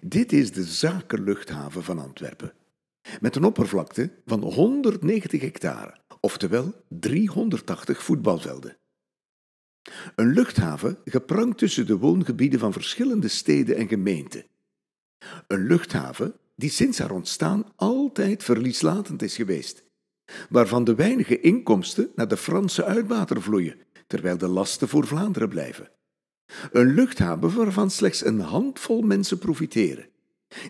Dit is de zakenluchthaven van Antwerpen. Met een oppervlakte van 190 hectare, oftewel 380 voetbalvelden. Een luchthaven geprangd tussen de woongebieden van verschillende steden en gemeenten. Een luchthaven die sinds haar ontstaan altijd verlieslatend is geweest, waarvan de weinige inkomsten naar de Franse uitbater vloeien, terwijl de lasten voor Vlaanderen blijven. Een luchthaven waarvan slechts een handvol mensen profiteren,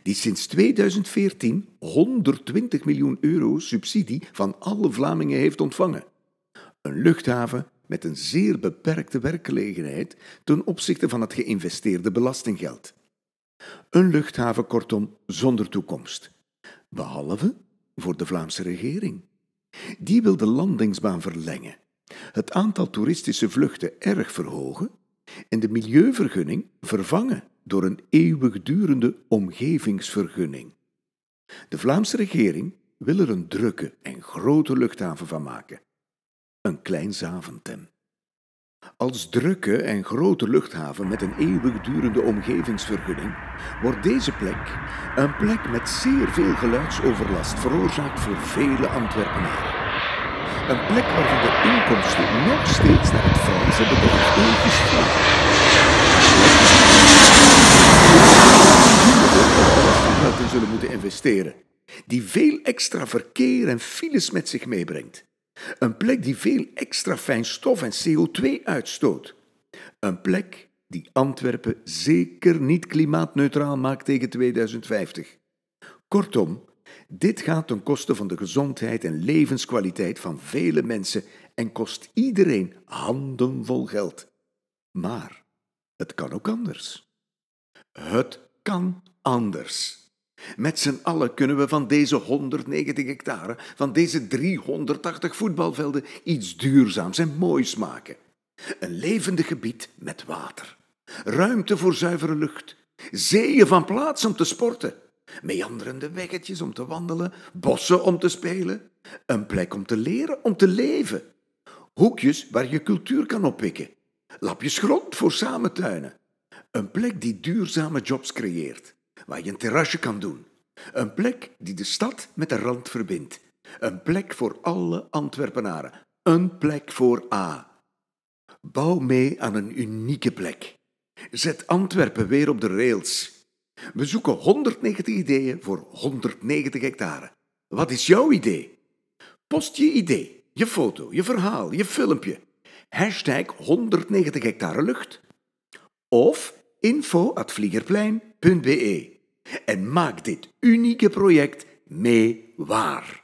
die sinds 2014 120 miljoen euro subsidie van alle Vlamingen heeft ontvangen. Een luchthaven met een zeer beperkte werkgelegenheid ten opzichte van het geïnvesteerde belastinggeld. Een luchthaven kortom zonder toekomst, behalve voor de Vlaamse regering. Die wil de landingsbaan verlengen, het aantal toeristische vluchten erg verhogen en de milieuvergunning vervangen door een eeuwigdurende omgevingsvergunning. De Vlaamse regering wil er een drukke en grote luchthaven van maken. Een klein Zaventem. Als drukke en grote luchthaven met een eeuwigdurende omgevingsvergunning wordt deze plek een plek met zeer veel geluidsoverlast veroorzaakt voor vele Antwerpenaren. Een plek waarvan de inkomsten nog steeds naar het vuil geld zullen moeten investeren, die veel extra verkeer en files met zich meebrengt. Een plek die veel extra fijn stof en CO2 uitstoot. Een plek die Antwerpen zeker niet klimaatneutraal maakt tegen 2050. Kortom, dit gaat ten koste van de gezondheid en levenskwaliteit van vele mensen en kost iedereen handenvol geld. Maar het kan ook anders. Het kan anders. Met z'n allen kunnen we van deze 190 hectare, van deze 380 voetbalvelden, iets duurzaams en moois maken. Een levendig gebied met water, ruimte voor zuivere lucht, zeeën van plaats om te sporten, meanderende weggetjes om te wandelen, bossen om te spelen, een plek om te leren, om te leven, hoekjes waar je cultuur kan oppikken, lapjes grond voor samen een plek die duurzame jobs creëert waar je een terrasje kan doen. Een plek die de stad met de rand verbindt. Een plek voor alle Antwerpenaren. Een plek voor A. Bouw mee aan een unieke plek. Zet Antwerpen weer op de rails. We zoeken 190 ideeën voor 190 hectare. Wat is jouw idee? Post je idee, je foto, je verhaal, je filmpje. Hashtag 190 hectare lucht. Of info.vliegerplein.be en maak dit unieke project mee waar.